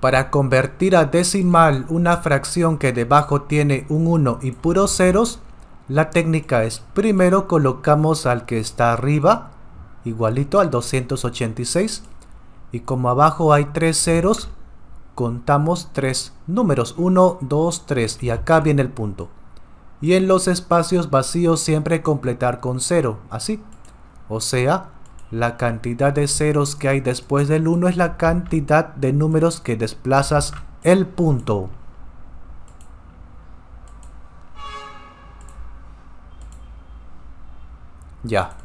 Para convertir a decimal una fracción que debajo tiene un 1 y puros ceros, la técnica es primero colocamos al que está arriba, igualito al 286, y como abajo hay tres ceros, contamos tres números, 1, 2, 3, y acá viene el punto. Y en los espacios vacíos siempre completar con 0, así. O sea, la cantidad de ceros que hay después del 1 es la cantidad de números que desplazas el punto. Ya.